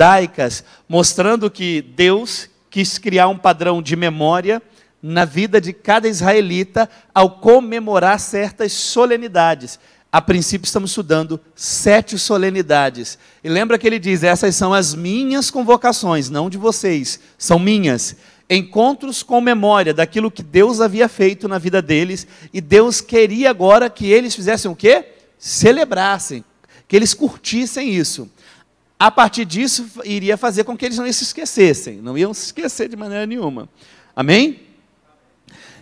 judaicas, mostrando que Deus quis criar um padrão de memória na vida de cada israelita ao comemorar certas solenidades. A princípio, estamos estudando sete solenidades. E lembra que ele diz: essas são as minhas convocações, não de vocês, são minhas. Encontros com memória daquilo que Deus havia feito na vida deles, e Deus queria agora que eles fizessem o quê? Celebrassem, que eles curtissem isso a partir disso iria fazer com que eles não se esquecessem, não iam se esquecer de maneira nenhuma. Amém?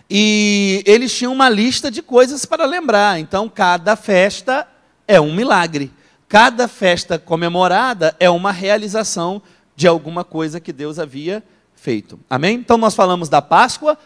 E eles tinham uma lista de coisas para lembrar, então cada festa é um milagre. Cada festa comemorada é uma realização de alguma coisa que Deus havia feito. Amém? Então nós falamos da Páscoa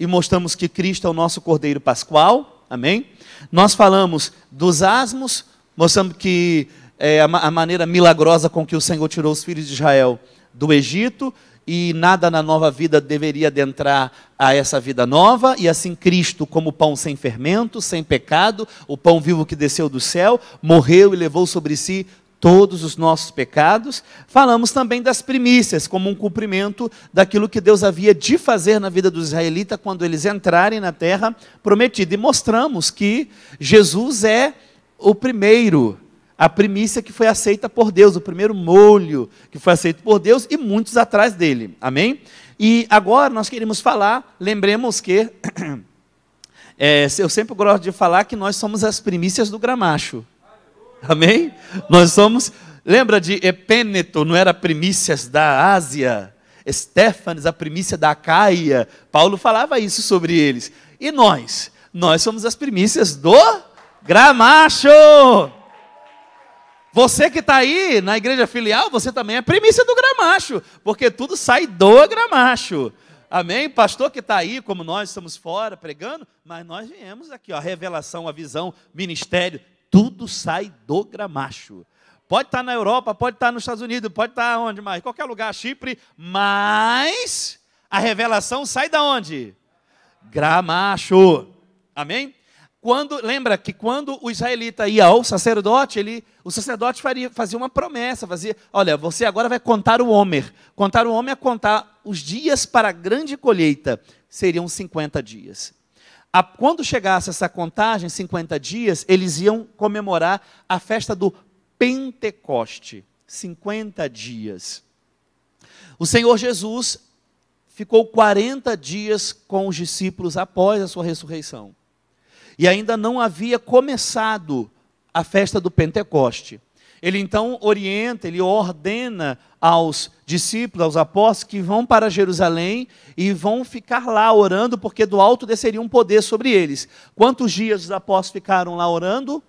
e mostramos que Cristo é o nosso Cordeiro Pascual. Amém? Nós falamos dos asmos, mostrando que é, a, a maneira milagrosa com que o Senhor tirou os filhos de Israel do Egito e nada na nova vida deveria adentrar a essa vida nova, e assim Cristo, como pão sem fermento, sem pecado, o pão vivo que desceu do céu, morreu e levou sobre si todos os nossos pecados. Falamos também das primícias, como um cumprimento daquilo que Deus havia de fazer na vida dos israelitas quando eles entrarem na terra prometida. E mostramos que Jesus é o primeiro a primícia que foi aceita por Deus, o primeiro molho que foi aceito por Deus e muitos atrás dele. Amém? E agora nós queremos falar, lembremos que. é, eu sempre gosto de falar que nós somos as primícias do gramacho. Amém? Nós somos. Lembra de Epêneto, não era primícias da Ásia? Estéfanes, a primícia da Caia. Paulo falava isso sobre eles. E nós? Nós somos as primícias do gramacho. Você que está aí na igreja filial, você também é primícia do gramacho, porque tudo sai do gramacho. Amém? Pastor que está aí, como nós estamos fora pregando, mas nós viemos aqui, ó, a revelação, a visão, ministério, tudo sai do gramacho. Pode estar tá na Europa, pode estar tá nos Estados Unidos, pode estar tá onde mais, qualquer lugar, Chipre, mas a revelação sai da onde? Gramacho. Amém? Quando, lembra que quando o israelita ia ao sacerdote, ele, o sacerdote faria, fazia uma promessa, fazia, olha, você agora vai contar o homem Contar o homem é contar os dias para a grande colheita, seriam 50 dias. A, quando chegasse essa contagem, 50 dias, eles iam comemorar a festa do Pentecoste, 50 dias. O Senhor Jesus ficou 40 dias com os discípulos após a sua ressurreição e ainda não havia começado a festa do Pentecoste. Ele então orienta, ele ordena aos discípulos, aos apóstolos que vão para Jerusalém e vão ficar lá orando, porque do alto desceria um poder sobre eles. Quantos dias os apóstolos ficaram lá orando?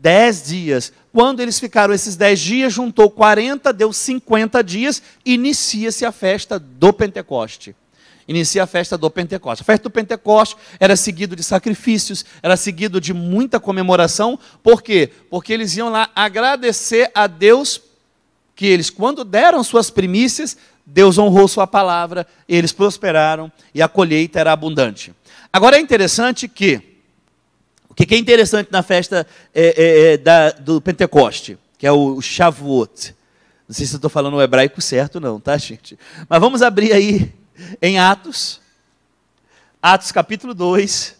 Dez dias. Quando eles ficaram esses dez dias, juntou 40, deu 50 dias, inicia-se a festa do Pentecoste. Inicia a festa do Pentecostes. A festa do Pentecostes era seguido de sacrifícios, era seguido de muita comemoração. Por quê? Porque eles iam lá agradecer a Deus que eles, quando deram suas primícias, Deus honrou sua palavra, eles prosperaram e a colheita era abundante. Agora é interessante que, o que é interessante na festa é, é, é da, do Pentecoste, que é o Shavuot. Não sei se estou falando o hebraico certo, não, tá, gente? Mas vamos abrir aí em Atos, Atos capítulo 2.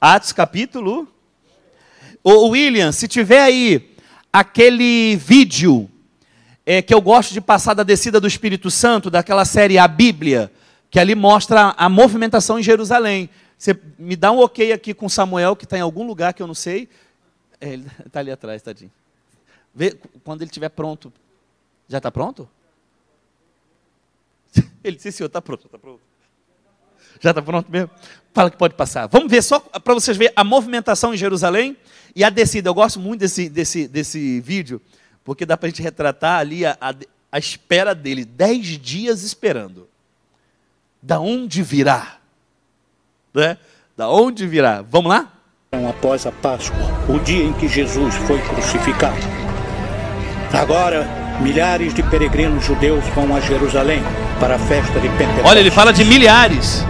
Atos capítulo. Ô, William, se tiver aí aquele vídeo é, que eu gosto de passar da descida do Espírito Santo, daquela série A Bíblia, que ali mostra a movimentação em Jerusalém. Você me dá um ok aqui com Samuel, que está em algum lugar que eu não sei. É, ele está ali atrás, tadinho. Vê, quando ele estiver pronto. Já está pronto? Ele disse, senhor, está pronto, está pronto. Já está pronto mesmo? Fala que pode passar. Vamos ver só para vocês verem a movimentação em Jerusalém e a descida. Eu gosto muito desse, desse, desse vídeo, porque dá para a gente retratar ali a, a, a espera dele. Dez dias esperando. Da onde virá? Né? Da onde virá? Vamos lá? Após a Páscoa, o dia em que Jesus foi crucificado. Agora, milhares de peregrinos judeus vão a Jerusalém para a festa de Pentecostes. Olha, ele fala de milhares.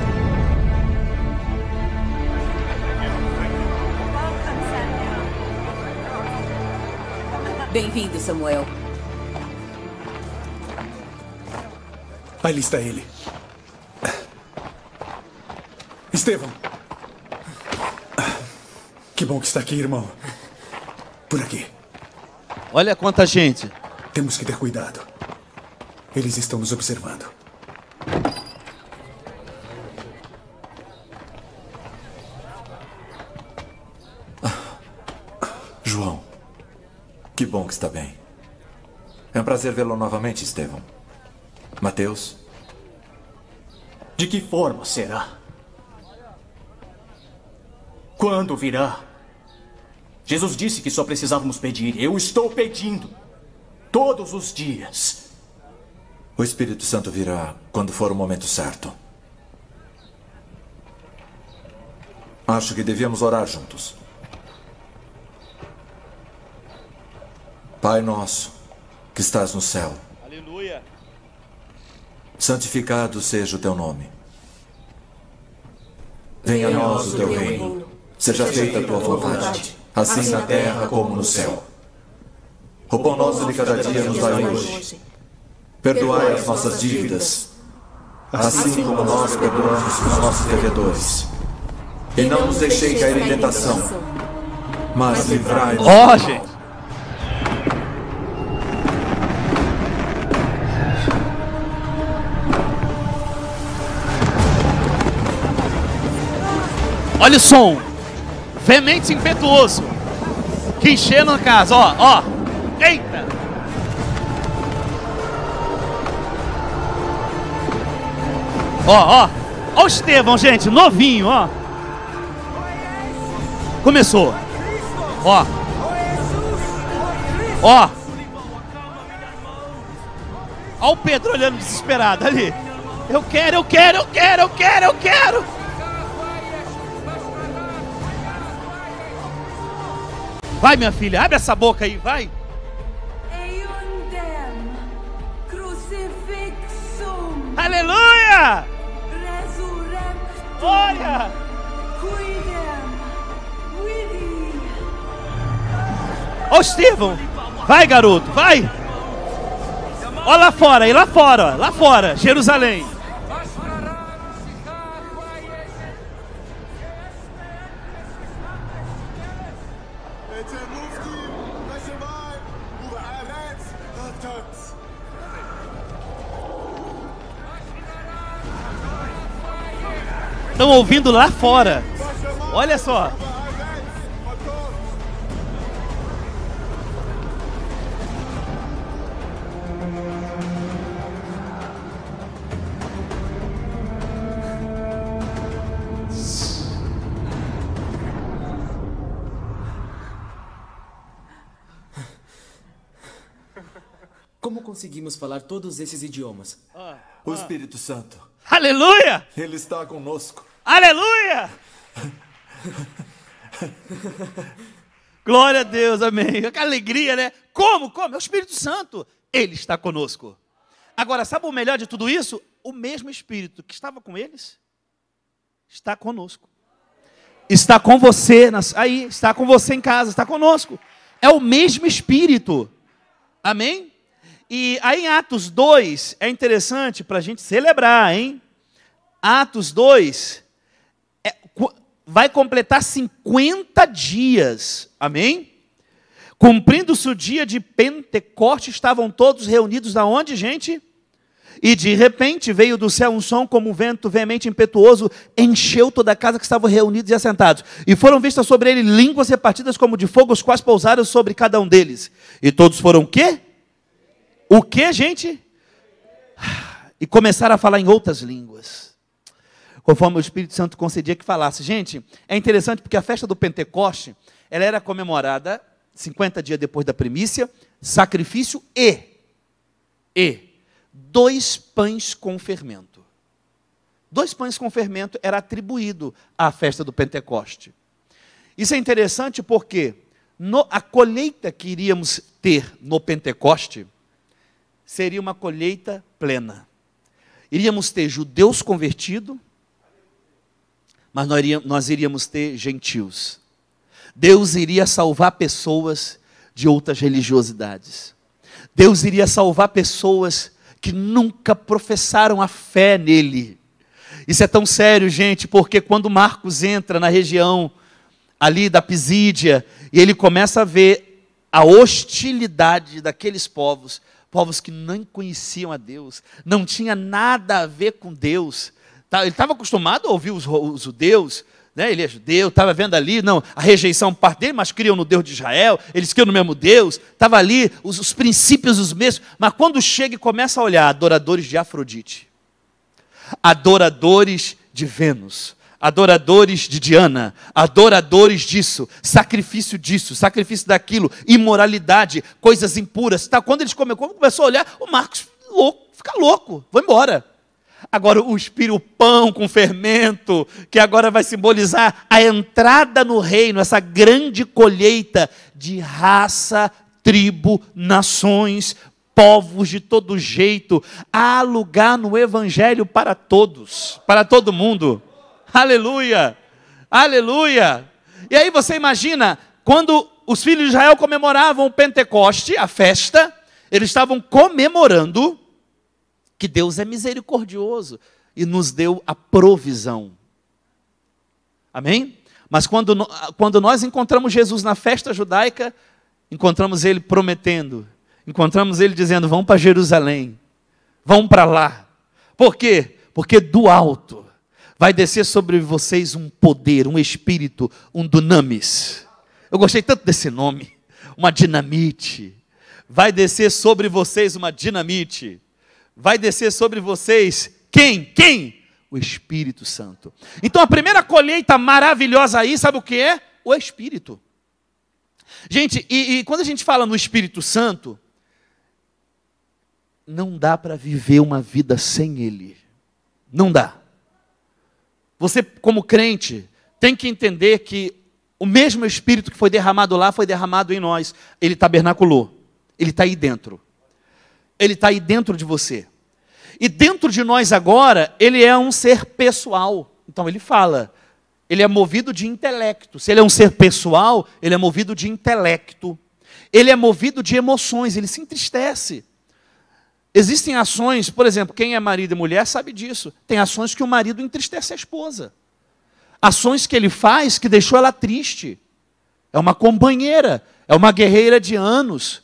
Bem-vindo, Samuel. Ali está ele. Estevão. Que bom que está aqui, irmão. Por aqui. Olha quanta gente. Temos que ter cuidado. Eles estão nos observando. que está bem. É um prazer vê-lo novamente, Estevão. Mateus? De que forma será? Quando virá? Jesus disse que só precisávamos pedir. Eu estou pedindo. Todos os dias. O Espírito Santo virá quando for o momento certo. Acho que devíamos orar juntos. Pai nosso, que estás no céu. Aleluia. Santificado seja o teu nome. Venha a nós o teu reino. Seja feita a tua vontade, assim, assim na terra como no céu. O pão nosso de cada dia nos dai hoje. Perdoai as nossas dívidas, assim, assim como nós perdoamos os nossos devedores. E não nos deixei cair em tentação, mas livrai-nos. oh, gente! Olha o som. Veemente impetuoso. Que encheu a casa, ó, ó. Eita! Ó, ó. Ó o Estevão, gente, novinho, ó. Começou. Ó. Ó. Ó o Pedro olhando desesperado ali. Eu quero, eu quero, eu quero, eu quero, eu quero. Vai, minha filha, abre essa boca aí, vai. Aleluia! Glória! Ó oh, Estevão, vai garoto, vai! Ó lá fora, e lá fora, lá fora, Jerusalém. estão ouvindo lá fora. Olha só. Como conseguimos falar todos esses idiomas? Ah, o ah. Espírito Santo. Aleluia! Ele está conosco. Aleluia! Glória a Deus, amém. Que alegria, né? Como? Como? É o Espírito Santo. Ele está conosco. Agora, sabe o melhor de tudo isso? O mesmo Espírito que estava com eles está conosco. Está com você nas... aí, está com você em casa, está conosco. É o mesmo Espírito. Amém? E aí em Atos 2 é interessante para a gente celebrar, hein? Atos 2 vai completar 50 dias. Amém? Cumprindo-se o dia de Pentecoste, estavam todos reunidos na onde, gente? E de repente veio do céu um som como um vento veemente impetuoso, encheu toda a casa que estavam reunidos e assentados. E foram vistas sobre ele línguas repartidas como de fogo, os quais pousaram sobre cada um deles. E todos foram o quê? O quê, gente? Ah, e começaram a falar em outras línguas conforme o Espírito Santo concedia que falasse. Gente, é interessante porque a festa do Pentecoste, ela era comemorada 50 dias depois da primícia, sacrifício e, e dois pães com fermento. Dois pães com fermento era atribuído à festa do Pentecoste. Isso é interessante porque no, a colheita que iríamos ter no Pentecoste seria uma colheita plena. Iríamos ter judeus convertidos, mas nós iríamos ter gentios. Deus iria salvar pessoas de outras religiosidades. Deus iria salvar pessoas que nunca professaram a fé nele. Isso é tão sério, gente, porque quando Marcos entra na região ali da Pisídia e ele começa a ver a hostilidade daqueles povos, povos que nem conheciam a Deus, não tinha nada a ver com Deus, Tá, ele estava acostumado a ouvir os, os judeus, né? ele é judeu, estava vendo ali, não, a rejeição parte dele, mas criam no Deus de Israel, eles criam no mesmo Deus, estava ali, os, os princípios os mesmos, mas quando chega e começa a olhar adoradores de Afrodite, adoradores de Vênus, adoradores de Diana, adoradores disso, sacrifício disso, sacrifício daquilo, imoralidade, coisas impuras. Tá? Quando eles come, começou a olhar, o Marcos louco, fica louco, vou embora. Agora o espírito, o pão com fermento, que agora vai simbolizar a entrada no reino, essa grande colheita de raça, tribo, nações, povos de todo jeito. Há lugar no evangelho para todos, para todo mundo. Aleluia! Aleluia! E aí você imagina, quando os filhos de Israel comemoravam o Pentecoste, a festa, eles estavam comemorando que Deus é misericordioso e nos deu a provisão. Amém? Mas quando, ah, quando nós encontramos Jesus na festa judaica, encontramos ele prometendo, encontramos ele dizendo: vão para Jerusalém, vão para lá. Por quê? Porque do alto vai descer sobre vocês um poder, um espírito, um dunamis. Eu gostei tanto desse nome, uma dinamite. Vai descer sobre vocês uma dinamite vai descer sobre vocês quem? Quem? O Espírito Santo. Então a primeira colheita maravilhosa aí, sabe o que é? O Espírito. Gente, e, e quando a gente fala no Espírito Santo, não dá para viver uma vida sem Ele. Não dá. Você, como crente, tem que entender que o mesmo Espírito que foi derramado lá foi derramado em nós. Ele tabernaculou. Ele está aí dentro. Ele está aí dentro de você. E dentro de nós agora, ele é um ser pessoal. Então ele fala, ele é movido de intelecto. Se ele é um ser pessoal, ele é movido de intelecto. Ele é movido de emoções, ele se entristece. Existem ações, por exemplo, quem é marido e mulher sabe disso. Tem ações que o marido entristece a esposa. Ações que ele faz que deixou ela triste. É uma companheira, é uma guerreira de anos.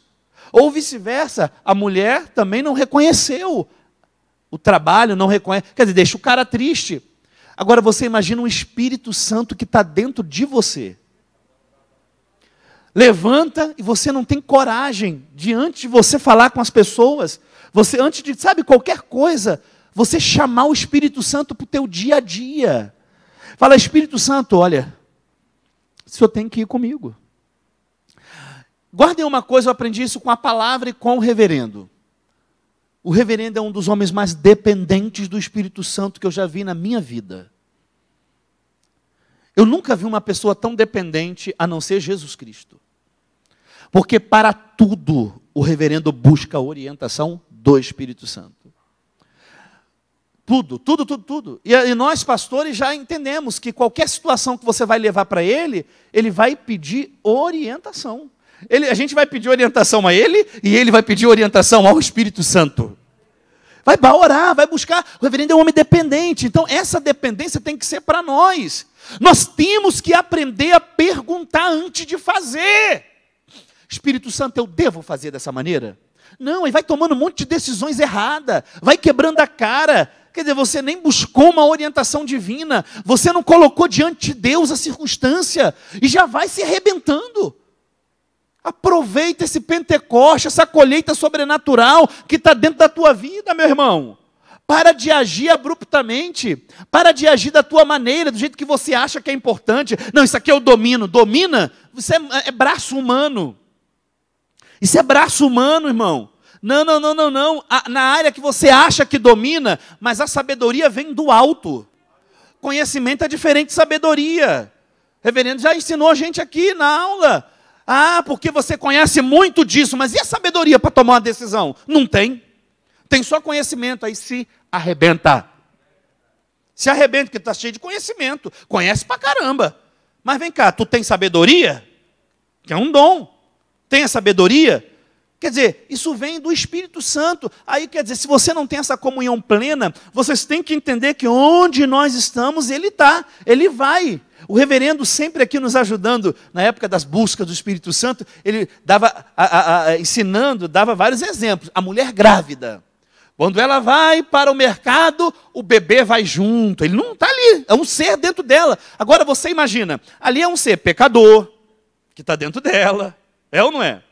Ou vice-versa, a mulher também não reconheceu o trabalho, não reconhece. Quer dizer, deixa o cara triste. Agora você imagina um Espírito Santo que está dentro de você. Levanta e você não tem coragem diante de você falar com as pessoas. Você, antes de, sabe, qualquer coisa, você chamar o Espírito Santo para o teu dia a dia. Fala, Espírito Santo, olha, o senhor tem que ir comigo. Guardem uma coisa, eu aprendi isso com a palavra e com o reverendo. O reverendo é um dos homens mais dependentes do Espírito Santo que eu já vi na minha vida. Eu nunca vi uma pessoa tão dependente a não ser Jesus Cristo. Porque para tudo o reverendo busca a orientação do Espírito Santo. Tudo, tudo, tudo, tudo. E, e nós, pastores, já entendemos que qualquer situação que você vai levar para ele, ele vai pedir orientação. Ele, a gente vai pedir orientação a ele e ele vai pedir orientação ao Espírito Santo. Vai orar, vai buscar. O reverendo é um homem dependente. Então, essa dependência tem que ser para nós. Nós temos que aprender a perguntar antes de fazer. Espírito Santo, eu devo fazer dessa maneira? Não, e vai tomando um monte de decisões erradas, vai quebrando a cara. Quer dizer, você nem buscou uma orientação divina, você não colocou diante de Deus a circunstância e já vai se arrebentando. Aproveita esse Pentecoste, essa colheita sobrenatural que está dentro da tua vida, meu irmão. Para de agir abruptamente. Para de agir da tua maneira, do jeito que você acha que é importante. Não, isso aqui é o domino. Domina? Isso é, é braço humano. Isso é braço humano, irmão. Não, não, não, não, não. A, na área que você acha que domina, mas a sabedoria vem do alto. Conhecimento é diferente de sabedoria. reverendo já ensinou a gente aqui na aula. Ah, porque você conhece muito disso, mas e a sabedoria para tomar uma decisão? Não tem. Tem só conhecimento, aí se arrebenta. Se arrebenta, porque está cheio de conhecimento. Conhece para caramba. Mas vem cá, tu tem sabedoria? Que é um dom. Tem a sabedoria? Quer dizer, isso vem do Espírito Santo. Aí quer dizer, se você não tem essa comunhão plena, vocês têm que entender que onde nós estamos, ele está, ele vai. O reverendo sempre aqui nos ajudando, na época das buscas do Espírito Santo, ele dava, a, a, a, ensinando, dava vários exemplos. A mulher grávida. Quando ela vai para o mercado, o bebê vai junto. Ele não está ali, é um ser dentro dela. Agora você imagina, ali é um ser pecador, que está dentro dela. É ou não é?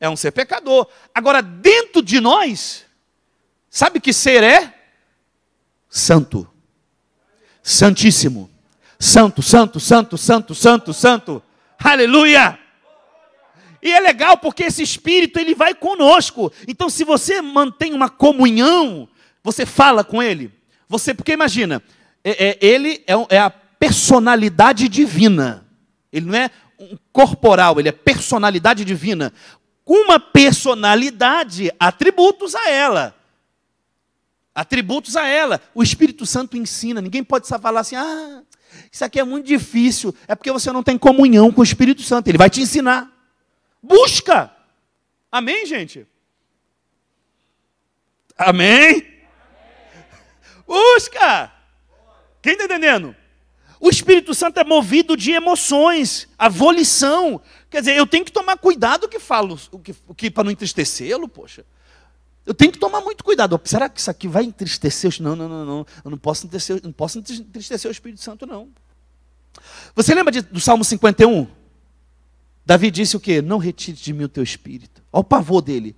É um ser pecador. Agora, dentro de nós, sabe que ser é? Santo. Santíssimo. Santo, santo, santo, santo, santo, santo. Aleluia! E é legal porque esse espírito ele vai conosco. Então se você mantém uma comunhão, você fala com ele. Você, porque imagina, é, é, ele é, é a personalidade divina. Ele não é um corporal, ele é personalidade divina. Uma personalidade, atributos a ela. Atributos a ela. O Espírito Santo ensina. Ninguém pode falar assim, ah, isso aqui é muito difícil. É porque você não tem comunhão com o Espírito Santo. Ele vai te ensinar. Busca. Amém, gente? Amém? Busca. Quem está entendendo? O Espírito Santo é movido de emoções, a volição. Quer dizer, eu tenho que tomar cuidado o que falo, o que, o que para não entristecê-lo, poxa. Eu tenho que tomar muito cuidado. Será que isso aqui vai entristecer? Não, não, não, não. Eu não posso entristecer, não posso entristecer o Espírito Santo, não. Você lembra de, do Salmo 51? Davi disse o quê? Não retire de mim o teu espírito. Olha o pavor dele.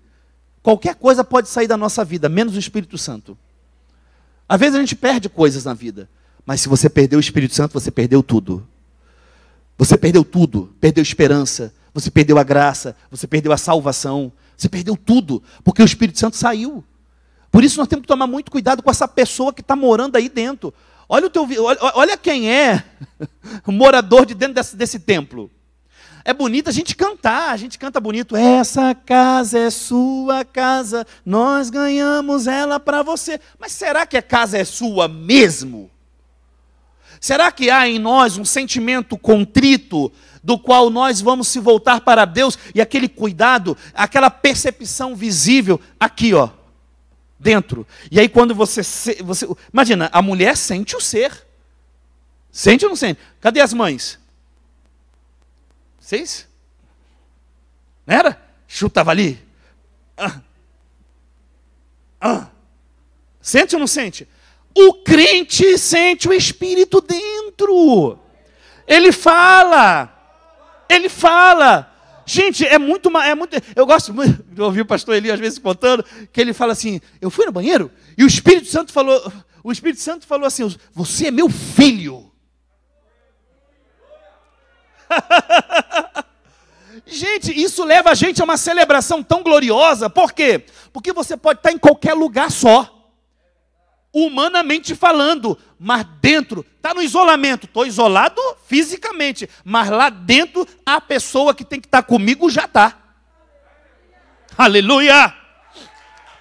Qualquer coisa pode sair da nossa vida, menos o Espírito Santo. Às vezes a gente perde coisas na vida, mas se você perdeu o Espírito Santo, você perdeu tudo. Você perdeu tudo, perdeu esperança, você perdeu a graça, você perdeu a salvação, você perdeu tudo, porque o Espírito Santo saiu. Por isso nós temos que tomar muito cuidado com essa pessoa que está morando aí dentro. Olha, o teu, olha, olha quem é o morador de dentro desse, desse templo. É bonito a gente cantar, a gente canta bonito. Essa casa é sua casa, nós ganhamos ela para você. Mas será que a casa é sua mesmo? Será que há em nós um sentimento contrito do qual nós vamos se voltar para Deus, e aquele cuidado, aquela percepção visível, aqui, ó, dentro. E aí, quando você. você imagina, a mulher sente o ser. Sente ou não sente? Cadê as mães? Vocês? Não era? Chutava ali. Ah. Ah. Sente ou não sente? O crente sente o Espírito dentro. Ele fala. Ele fala. Gente, é muito, é muito. Eu gosto muito de ouvir o pastor Eli às vezes contando que ele fala assim: Eu fui no banheiro e o Espírito Santo falou, o Espírito Santo falou assim: Você é meu filho. gente, isso leva a gente a uma celebração tão gloriosa. Por quê? Porque você pode estar em qualquer lugar só humanamente falando, mas dentro, está no isolamento, estou isolado fisicamente, mas lá dentro a pessoa que tem que estar tá comigo já está. Aleluia!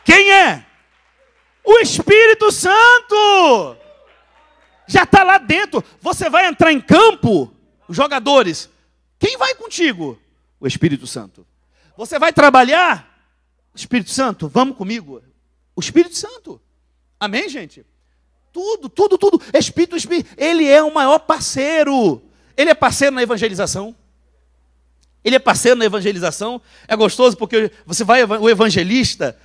Quem é? O Espírito Santo! Já está lá dentro. Você vai entrar em campo, os jogadores. Quem vai contigo? O Espírito Santo. Você vai trabalhar? Espírito Santo, vamos comigo. O Espírito Santo. Amém, gente? Tudo, tudo, tudo. Espírito, Espírito, ele é o maior parceiro. Ele é parceiro na evangelização. Ele é parceiro na evangelização. É gostoso porque você vai, o evangelista,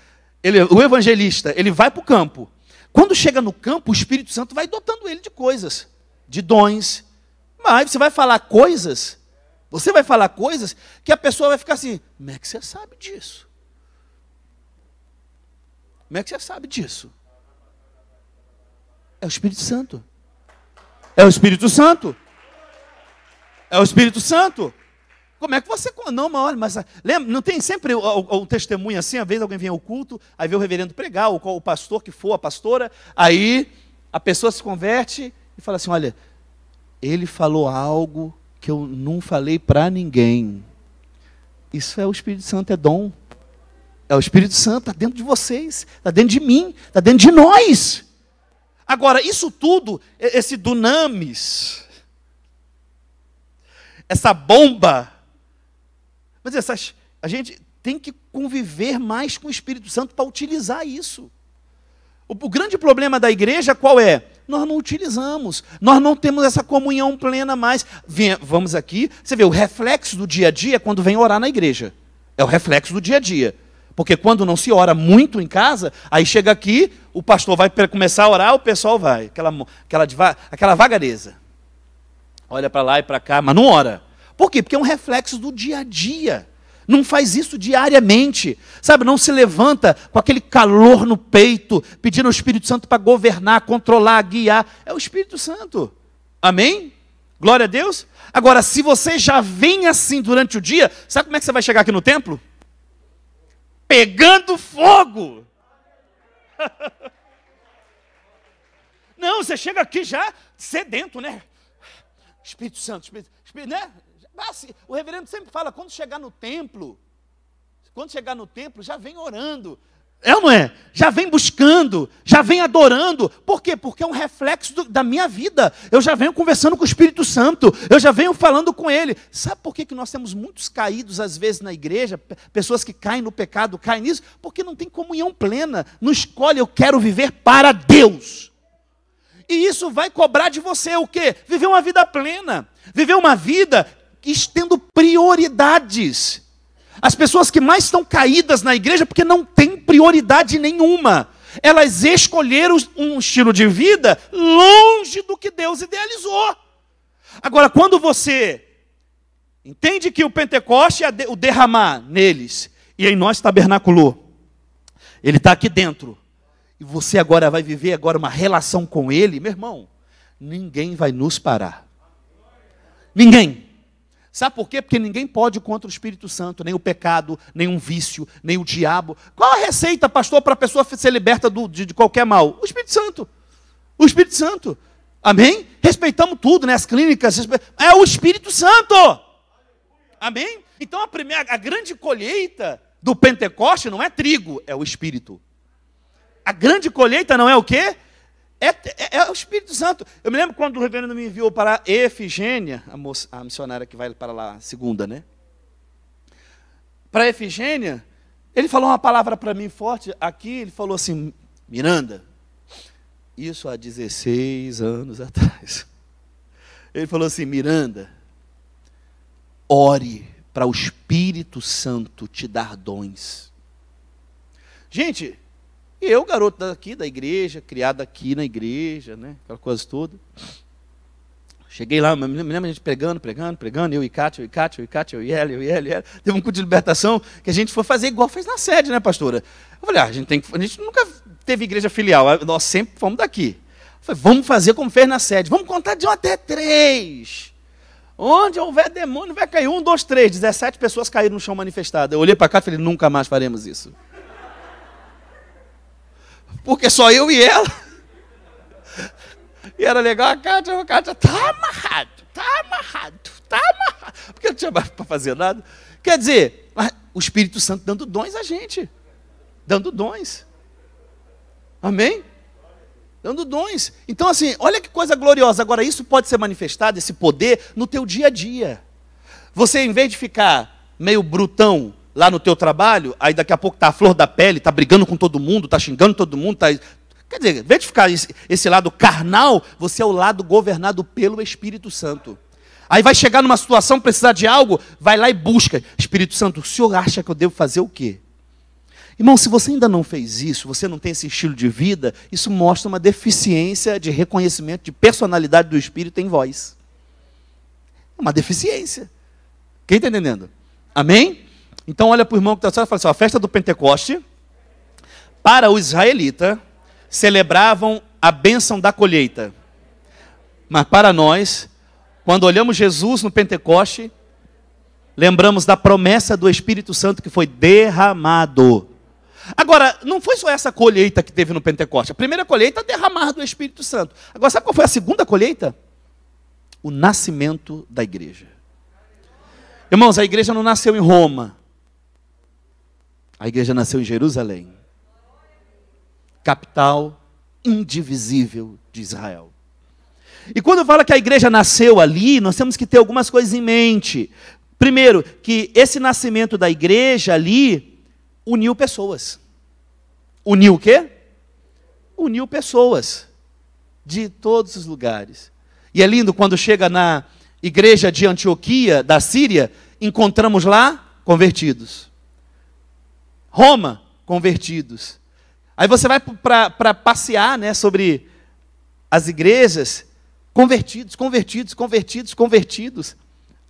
ele, o evangelista, ele vai para o campo. Quando chega no campo, o Espírito Santo vai dotando ele de coisas, de dons. Mas você vai falar coisas, você vai falar coisas que a pessoa vai ficar assim: como é que você sabe disso? Como é que você sabe disso? É o Espírito Santo. É o Espírito Santo. É o Espírito Santo. Como é que você. Não, mas olha, mas. Ah, lembra, não tem sempre o, o, testemunho assim? Às vezes alguém vem ao culto, aí vê o reverendo pregar, ou o pastor que for, a pastora. Aí a pessoa se converte e fala assim: olha, ele falou algo que eu não falei para ninguém. Isso é o Espírito Santo, é dom. É o Espírito Santo, está dentro de vocês, está dentro de mim, está dentro de nós. Agora, isso tudo, esse dunamis, essa bomba, mas é, essas, a gente tem que conviver mais com o Espírito Santo para utilizar isso. O, o grande problema da igreja qual é? Nós não utilizamos, nós não temos essa comunhão plena mais. Vem, vamos aqui, você vê o reflexo do dia a dia é quando vem orar na igreja. É o reflexo do dia a dia. Porque quando não se ora muito em casa, aí chega aqui, o pastor vai começar a orar, o pessoal vai. Aquela, aquela, aquela vagareza. Olha para lá e para cá, mas não ora. Por quê? Porque é um reflexo do dia a dia. Não faz isso diariamente, sabe? Não se levanta com aquele calor no peito, pedindo ao Espírito Santo para governar, controlar, guiar. É o Espírito Santo. Amém? Glória a Deus. Agora, se você já vem assim durante o dia, sabe como é que você vai chegar aqui no templo? pegando fogo. Não, você chega aqui já sedento, né? Espírito Santo, Espírito, Espírito né? Ah, o reverendo sempre fala, quando chegar no templo, quando chegar no templo, já vem orando. É ou não é? Já vem buscando, já vem adorando. Por quê? Porque é um reflexo do, da minha vida. Eu já venho conversando com o Espírito Santo, eu já venho falando com Ele. Sabe por que, que nós temos muitos caídos, às vezes, na igreja? Pessoas que caem no pecado, caem nisso, porque não tem comunhão plena. Não escolhe, eu quero viver para Deus. E isso vai cobrar de você o quê? Viver uma vida plena, viver uma vida estendo prioridades. As pessoas que mais estão caídas na igreja porque não têm prioridade nenhuma. Elas escolheram um estilo de vida longe do que Deus idealizou. Agora, quando você entende que o Pentecoste é o derramar neles e em nós tabernaculou, ele está aqui dentro e você agora vai viver agora uma relação com ele, meu irmão, ninguém vai nos parar. Ninguém. Sabe por quê? Porque ninguém pode contra o Espírito Santo, nem o pecado, nem um vício, nem o diabo. Qual a receita, pastor, para a pessoa ser liberta do, de, de, qualquer mal? O Espírito Santo. O Espírito Santo. Amém? Respeitamos tudo, né? As clínicas. É o Espírito Santo. Amém? Então a, primeira, a grande colheita do Pentecoste não é trigo, é o Espírito. A grande colheita não é o quê? É, é, é, o Espírito Santo. Eu me lembro quando o reverendo me enviou para Efigênia, a, moça, a missionária que vai para lá segunda, né? Para Efigênia, ele falou uma palavra para mim forte aqui, ele falou assim, Miranda, isso há 16 anos atrás. Ele falou assim, Miranda, ore para o Espírito Santo te dar dons. Gente, e eu, garoto daqui da igreja, criado aqui na igreja, né? Aquela coisa toda. Cheguei lá, me lembro a gente pregando, pregando, pregando, eu e Cátia, eu e Cátia, eu e Cátia, eu e ela, eu e ela, e ela. Teve um culto de libertação que a gente foi fazer igual fez na sede, né, pastora? Eu falei, ah, a gente, tem, a gente nunca teve igreja filial, nós sempre fomos daqui. Eu falei, vamos fazer como fez na sede, vamos contar de um até três. Onde houver demônio, vai cair um, dois, três. Dezessete pessoas caíram no chão manifestado. Eu olhei para cá e falei, nunca mais faremos isso porque só eu e ela. E era legal a Kátia, a Kátia tá amarrado, tá amarrado, tá amarrado. Porque não tinha mais para fazer nada. Quer dizer, o Espírito Santo dando dons a gente. Dando dons. Amém? Dando dons. Então, assim, olha que coisa gloriosa. Agora, isso pode ser manifestado, esse poder, no teu dia a dia. Você, em vez de ficar meio brutão, lá no teu trabalho, aí daqui a pouco tá a flor da pele, tá brigando com todo mundo, tá xingando todo mundo, tá Quer dizer, vez de ficar esse, esse lado carnal, você é o lado governado pelo Espírito Santo. Aí vai chegar numa situação, precisar de algo, vai lá e busca. Espírito Santo, o senhor acha que eu devo fazer o quê? Irmão, se você ainda não fez isso, você não tem esse estilo de vida, isso mostra uma deficiência de reconhecimento de personalidade do Espírito em voz. É uma deficiência. Quem está entendendo? Amém? Então olha para o irmão que está só e fala assim: a festa do Pentecoste, para o israelita, celebravam a bênção da colheita. Mas para nós, quando olhamos Jesus no Pentecoste, lembramos da promessa do Espírito Santo que foi derramado. Agora, não foi só essa colheita que teve no Pentecoste. A primeira colheita é derramar do Espírito Santo. Agora, sabe qual foi a segunda colheita? O nascimento da igreja. Irmãos, a igreja não nasceu em Roma. A igreja nasceu em Jerusalém, capital indivisível de Israel. E quando fala que a igreja nasceu ali, nós temos que ter algumas coisas em mente. Primeiro, que esse nascimento da igreja ali uniu pessoas. Uniu o quê? Uniu pessoas de todos os lugares. E é lindo quando chega na igreja de Antioquia, da Síria, encontramos lá convertidos. Roma, convertidos. Aí você vai para passear né, sobre as igrejas, convertidos, convertidos, convertidos, convertidos.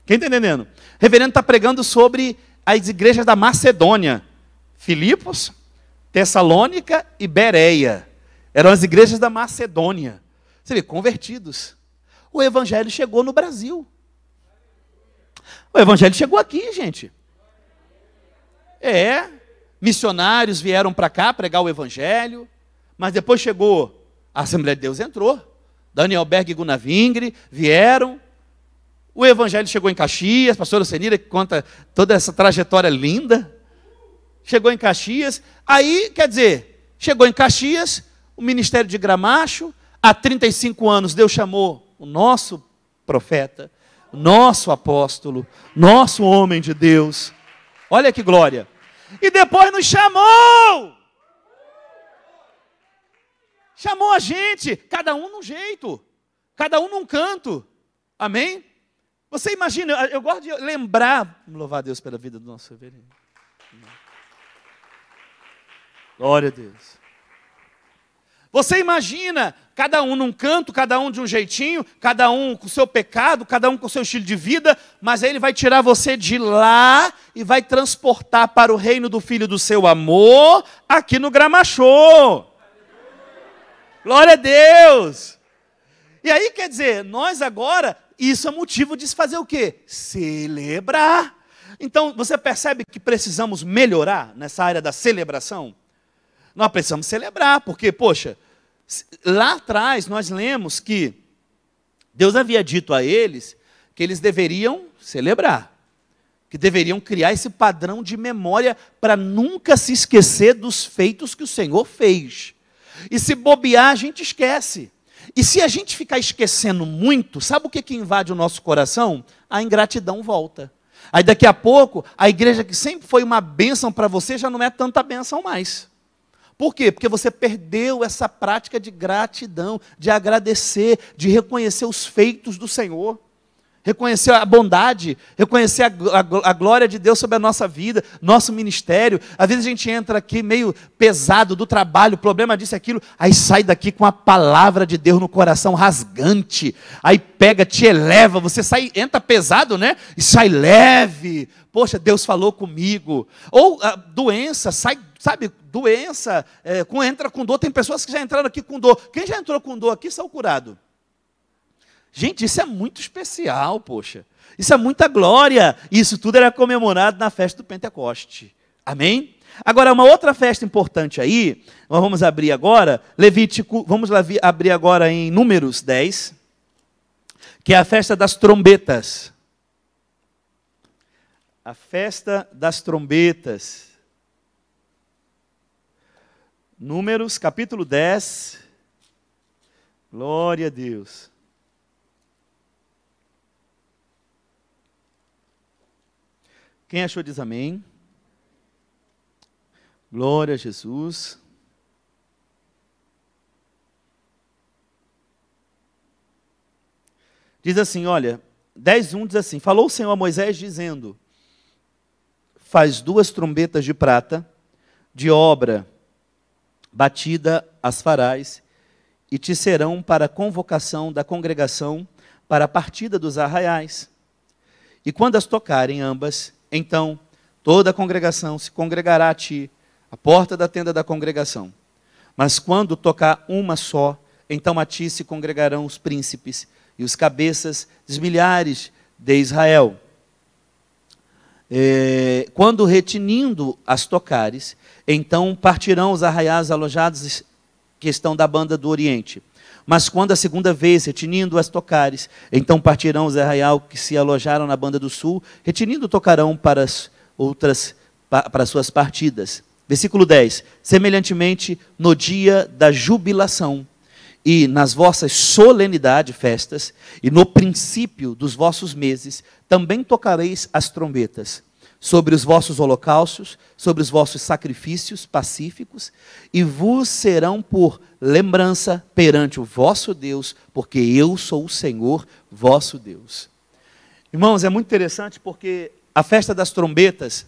Quem está entendendo? reverendo está pregando sobre as igrejas da Macedônia, Filipos, Tessalônica e Bereia. Eram as igrejas da Macedônia. Você vê, convertidos. O evangelho chegou no Brasil. O evangelho chegou aqui, gente. É, missionários vieram para cá pregar o evangelho, mas depois chegou a Assembleia de Deus entrou, Daniel Berg e Gunavingre vieram, o evangelho chegou em Caxias, a pastora Senira que conta toda essa trajetória linda, chegou em Caxias, aí, quer dizer, chegou em Caxias, o ministério de Gramacho, há 35 anos Deus chamou o nosso profeta, nosso apóstolo, nosso homem de Deus. Olha que glória! e depois nos chamou. Chamou a gente, cada um num jeito, cada um num canto. Amém? Você imagina, eu, gosto de lembrar, louvar a Deus pela vida do nosso reverendo. Glória a Deus. Você imagina cada um num canto, cada um de um jeitinho, cada um com o seu pecado, cada um com o seu estilo de vida, mas ele vai tirar você de lá e vai transportar para o reino do filho do seu amor, aqui no Gramachô. Glória a Deus! E aí quer dizer, nós agora, isso é motivo de se fazer o quê? Celebrar. Então, você percebe que precisamos melhorar nessa área da celebração? Nós precisamos celebrar, porque, poxa, Lá atrás nós lemos que Deus havia dito a eles que eles deveriam celebrar, que deveriam criar esse padrão de memória para nunca se esquecer dos feitos que o Senhor fez. E se bobear, a gente esquece. E se a gente ficar esquecendo muito, sabe o que, que invade o nosso coração? A ingratidão volta. Aí daqui a pouco, a igreja que sempre foi uma bênção para você já não é tanta bênção mais. Por quê? Porque você perdeu essa prática de gratidão, de agradecer, de reconhecer os feitos do Senhor reconhecer a bondade, reconhecer a, a, a, glória de Deus sobre a nossa vida, nosso ministério. Às vezes a gente entra aqui meio pesado do trabalho, problema disso, aquilo, aí sai daqui com a palavra de Deus no coração rasgante, aí pega, te eleva, você sai, entra pesado, né? E sai leve. Poxa, Deus falou comigo. Ou a ah, doença, sai, sabe, doença, é, com, entra com dor. Tem pessoas que já entraram aqui com dor. Quem já entrou com dor aqui saiu curado. Gente, isso é muito especial, poxa. Isso é muita glória. Isso tudo era comemorado na festa do Pentecoste. Amém? Agora, uma outra festa importante aí, nós vamos abrir agora, Levítico, vamos abrir agora em Números 10, que é a festa das trombetas. A festa das trombetas. Números capítulo 10. Glória a Deus. Quem achou diz amém. Glória a Jesus. Diz assim, olha, 10.1 diz assim, Falou o Senhor a Moisés dizendo, Faz duas trombetas de prata, de obra, batida as farás, e te serão para convocação da congregação, para a partida dos arraiais. E quando as tocarem ambas, então, toda a congregação se congregará a ti, à porta da tenda da congregação. Mas quando tocar uma só, então a ti se congregarão os príncipes e os cabeças dos milhares de Israel. É, quando retinindo as tocares, então partirão os arraiais alojados que estão da banda do Oriente mas quando a segunda vez, retinindo as tocares, então partirão os arraial que se alojaram na banda do sul, retinindo tocarão para as outras para suas partidas. Versículo 10. Semelhantemente, no dia da jubilação e nas vossas solenidade festas e no princípio dos vossos meses, também tocareis as trombetas sobre os vossos holocaustos, sobre os vossos sacrifícios pacíficos, e vos serão por lembrança perante o vosso Deus, porque eu sou o Senhor vosso Deus. Irmãos, é muito interessante porque a festa das trombetas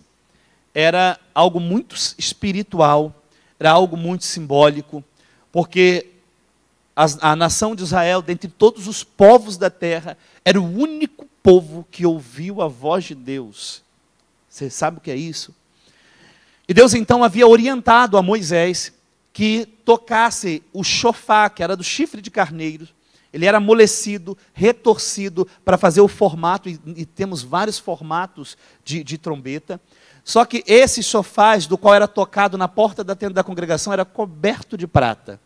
era algo muito espiritual, era algo muito simbólico, porque a, a nação de Israel, dentre todos os povos da terra, era o único povo que ouviu a voz de Deus você sabe o que é isso? E Deus então havia orientado a Moisés que tocasse o chofá, que era do chifre de carneiro. Ele era amolecido, retorcido, para fazer o formato, e, e temos vários formatos de, de trombeta. Só que esses sofás, do qual era tocado na porta da tenda da congregação, era coberto de prata.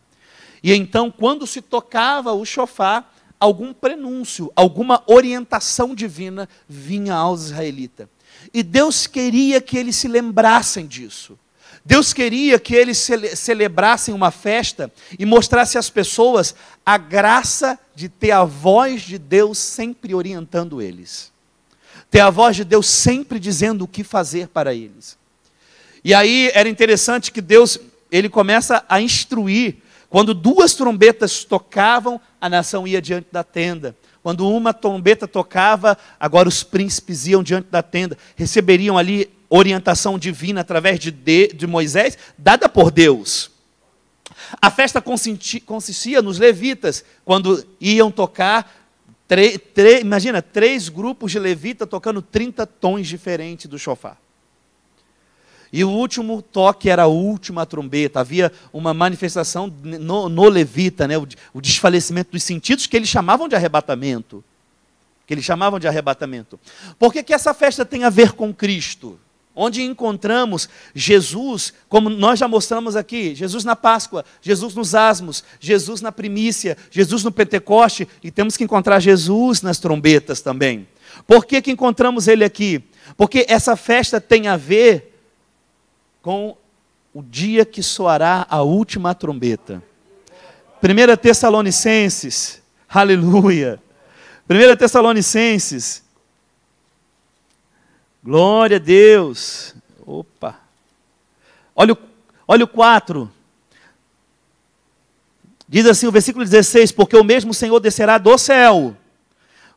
E então, quando se tocava o chofá, algum prenúncio, alguma orientação divina vinha aos israelitas. E Deus queria que eles se lembrassem disso. Deus queria que eles cele celebrassem uma festa e mostrasse às pessoas a graça de ter a voz de Deus sempre orientando eles. Ter a voz de Deus sempre dizendo o que fazer para eles. E aí era interessante que Deus, ele começa a instruir quando duas trombetas tocavam, a nação ia diante da tenda. Quando uma trombeta tocava, agora os príncipes iam diante da tenda, receberiam ali orientação divina através de, de, de Moisés, dada por Deus. A festa consistia nos levitas, quando iam tocar Tre, tre, imagina, três grupos de levita tocando 30 tons diferentes do chofar. E o último toque era a última trombeta. Havia uma manifestação no, no levita, né? o, o desfalecimento dos sentidos que eles chamavam de arrebatamento. Que eles chamavam de arrebatamento. Por que, que essa festa tem a ver com Cristo? onde encontramos Jesus, como nós já mostramos aqui, Jesus na Páscoa, Jesus nos asmos, Jesus na primícia, Jesus no Pentecoste, e temos que encontrar Jesus nas trombetas também. Por que, que encontramos ele aqui? Porque essa festa tem a ver com o dia que soará a última trombeta. 1 Tessalonicenses, aleluia. 1 Tessalonicenses, glória a Deus. Opa. Olha o, olha o 4. Diz assim o versículo 16: Porque o mesmo Senhor descerá do céu,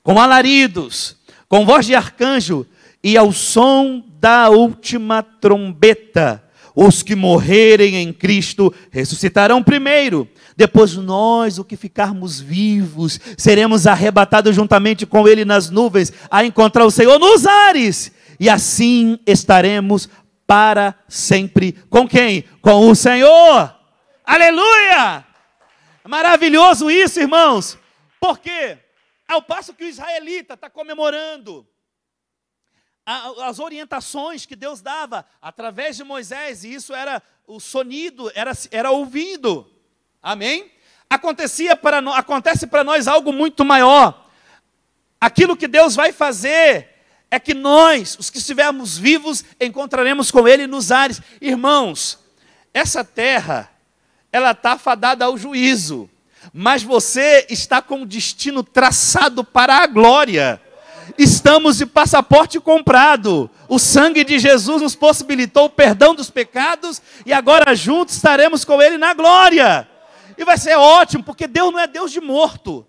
com alaridos, com voz de arcanjo e ao som da última trombeta, os que morrerem em Cristo ressuscitarão primeiro. Depois nós, o que ficarmos vivos, seremos arrebatados juntamente com Ele nas nuvens, a encontrar o Senhor nos ares. E assim estaremos para sempre. Com quem? Com o Senhor. Aleluia! Maravilhoso isso, irmãos. Por quê? Ao passo que o israelita está comemorando as orientações que Deus dava através de Moisés, e isso era o sonido, era, era ouvido. Amém? Acontecia para no, acontece para nós algo muito maior. Aquilo que Deus vai fazer é que nós, os que estivermos vivos, encontraremos com Ele nos ares. Irmãos, essa terra, ela está fadada ao juízo, mas você está com o destino traçado para a glória estamos de passaporte comprado. O sangue de Jesus nos possibilitou o perdão dos pecados e agora juntos estaremos com Ele na glória. E vai ser ótimo, porque Deus não é Deus de morto,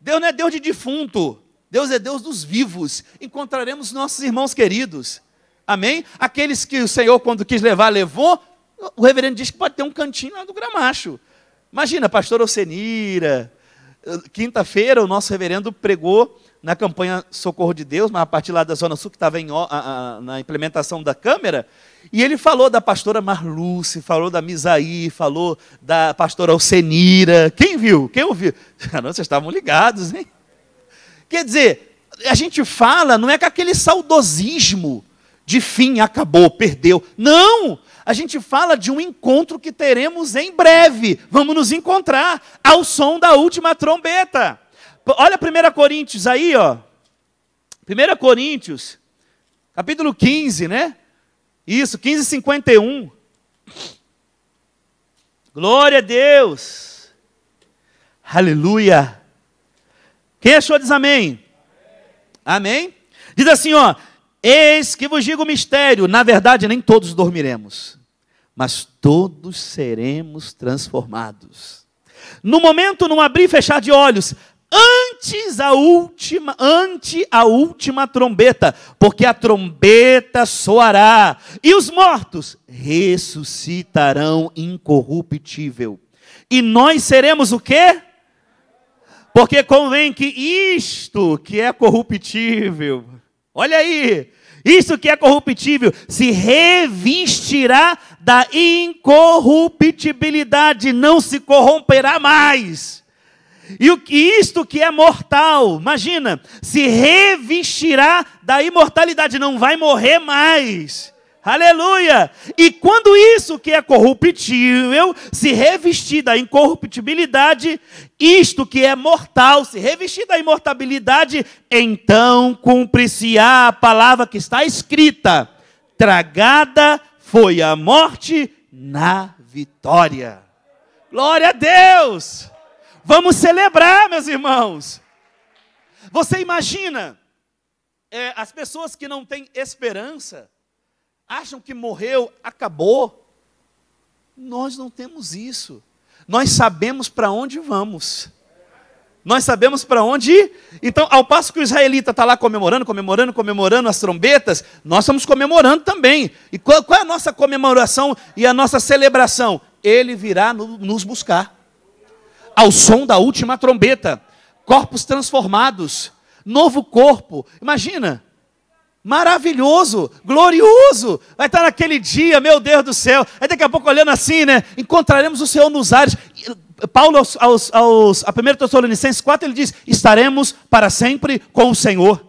Deus não é Deus de defunto, Deus é Deus dos vivos. Encontraremos nossos irmãos queridos. Amém? Aqueles que o Senhor, quando quis levar, levou. O reverendo diz que pode ter um cantinho lá do Gramacho. Imagina, pastor Ocenira. Quinta-feira, o nosso reverendo pregou na campanha Socorro de Deus, mas a partir lá da Zona Sul, que estava na implementação da Câmara, e ele falou da pastora Marluce, falou da Misaí, falou da pastora Alcenira. Quem viu? Quem ouviu? Ah, não, vocês estavam ligados, hein? Quer dizer, a gente fala, não é com aquele saudosismo de fim, acabou, perdeu. Não! A gente fala de um encontro que teremos em breve. Vamos nos encontrar ao som da última trombeta. Olha 1 Coríntios aí, ó. 1 Coríntios, capítulo 15, né? Isso, 15, 51. Glória a Deus. Aleluia. Quem achou diz amém? amém? Amém? Diz assim, ó. Eis que vos digo o mistério. Na verdade, nem todos dormiremos, mas todos seremos transformados. No momento, não abrir e fechar de olhos, antes a última, ante a última trombeta, porque a trombeta soará e os mortos ressuscitarão incorruptível. E nós seremos o quê? Porque convém que isto que é corruptível, olha aí, isto que é corruptível se revestirá da incorruptibilidade, não se corromperá mais. E, o, que isto que é mortal, imagina, se revestirá da imortalidade, não vai morrer mais. Aleluia! E quando isso que é corruptível se revestir da incorruptibilidade, isto que é mortal se revestir da imortalidade, então cumpre-se-á a palavra que está escrita: tragada foi a morte na vitória. Glória a Deus! Vamos celebrar, meus irmãos. Você imagina é, as pessoas que não têm esperança, acham que morreu, acabou. Nós não temos isso. Nós sabemos para onde vamos. Nós sabemos para onde ir. Então, ao passo que o israelita está lá comemorando, comemorando, comemorando as trombetas, nós estamos comemorando também. E qual, qual é a nossa comemoração e a nossa celebração? Ele virá no, nos buscar ao som da última trombeta, corpos transformados, novo corpo. Imagina, maravilhoso, glorioso. Vai estar naquele dia, meu Deus do céu. Aí daqui a pouco olhando assim, né? Encontraremos o Senhor nos ares. Eh, Paulo, aos, aos, aos, a 1 Tessalonicenses 4, ele diz: estaremos para sempre com o Senhor.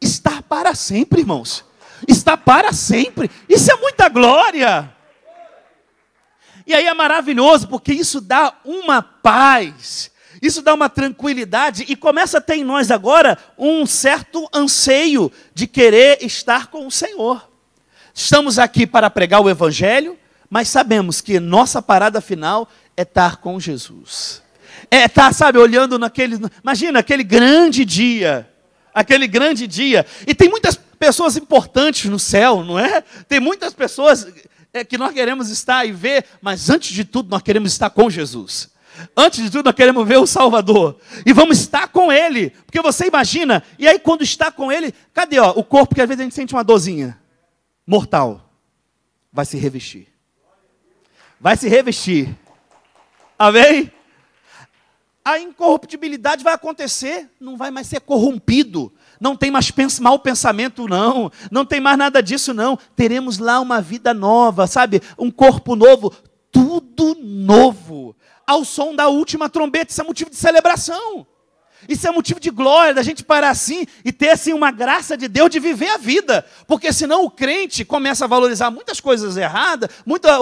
Está para sempre, irmãos. Está para sempre. Isso é muita glória. E aí é maravilhoso, porque isso dá uma paz, isso dá uma tranquilidade e começa a ter em nós agora um certo anseio de querer estar com o Senhor. Estamos aqui para pregar o Evangelho, mas sabemos que nossa parada final é estar com Jesus. É estar, sabe, olhando naquele. Imagina aquele grande dia. Aquele grande dia. E tem muitas pessoas importantes no céu, não é? Tem muitas pessoas é que nós queremos estar e ver, mas antes de tudo nós queremos estar com Jesus. Antes de tudo, nós queremos ver o Salvador. E vamos estar com Ele. Porque você imagina, e aí quando está com Ele, cadê ó, o corpo que às vezes a gente sente uma dorzinha? Mortal. Vai se revestir. Vai se revestir. Amém? A incorruptibilidade vai acontecer, não vai mais ser corrompido não tem mais pens mau pensamento, não, não tem mais nada disso, não. Teremos lá uma vida nova, sabe? Um corpo novo, tudo novo. Ao som da última trombeta, isso é motivo de celebração. Isso é motivo de glória, da gente parar assim e ter assim uma graça de Deus de viver a vida. Porque senão o crente começa a valorizar muitas coisas erradas, muitas.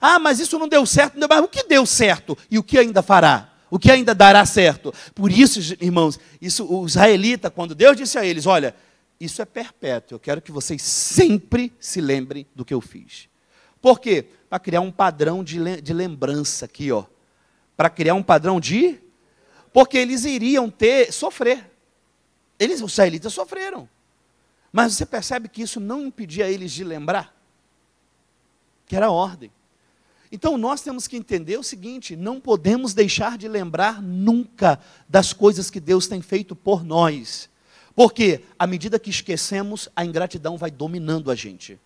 Ah, mas isso não deu certo, não deu O que deu certo e o que ainda fará? o que ainda dará certo. Por isso, irmãos, isso o israelita, quando Deus disse a eles: Olha, isso é perpétuo, eu quero que vocês sempre se lembrem do que eu fiz. Por quê? Para criar um padrão de, de lembrança aqui, ó. Para criar um padrão de. Porque eles iriam ter, sofrer. Eles, os israelitas sofreram. Mas você percebe que isso não impedia eles de lembrar? Que era ordem. Então nós temos que entender o seguinte: não podemos deixar de lembrar nunca das coisas que Deus tem feito por nós. Porque à medida que esquecemos, a ingratidão vai dominando a gente.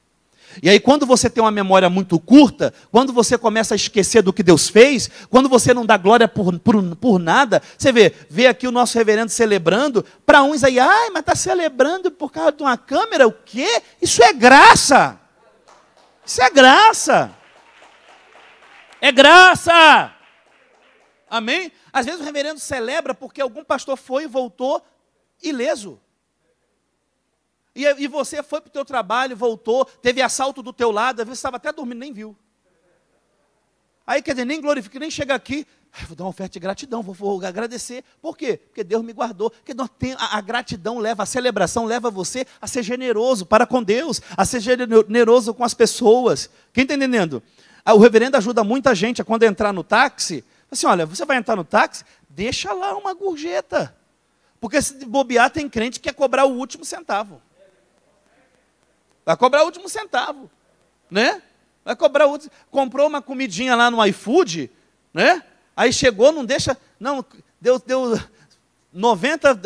E aí, quando você tem uma memória muito curta, quando você começa a esquecer do que Deus fez, quando você não dá glória por, por, por nada, você vê, vê aqui o nosso reverendo celebrando, para uns aí, ai, mas está celebrando por causa de uma câmera, o quê? Isso é graça! Isso é graça! É graça. Amém? Às vezes o reverendo celebra porque algum pastor foi e voltou ileso. E, e você foi para o teu trabalho, voltou, teve assalto do teu lado, às vezes estava até dormindo, nem viu. Aí, quer dizer, nem glorifica, nem chega aqui, ah, vou dar uma oferta de gratidão, vou, vou agradecer. Por quê? Porque Deus me guardou. Porque nós tem, a, a, gratidão leva, a celebração leva você a ser generoso para com Deus, a ser generoso com as pessoas. Quem está entendendo? Ah, o reverendo ajuda muita gente a quando entrar no táxi, assim, olha, você vai entrar no táxi, deixa lá uma gorjeta. Porque se bobear tem crente que quer cobrar o último centavo. Vai cobrar o último centavo, né? Vai cobrar o último, comprou uma comidinha lá no iFood, né? Aí chegou, não deixa, não, deu, deu 90,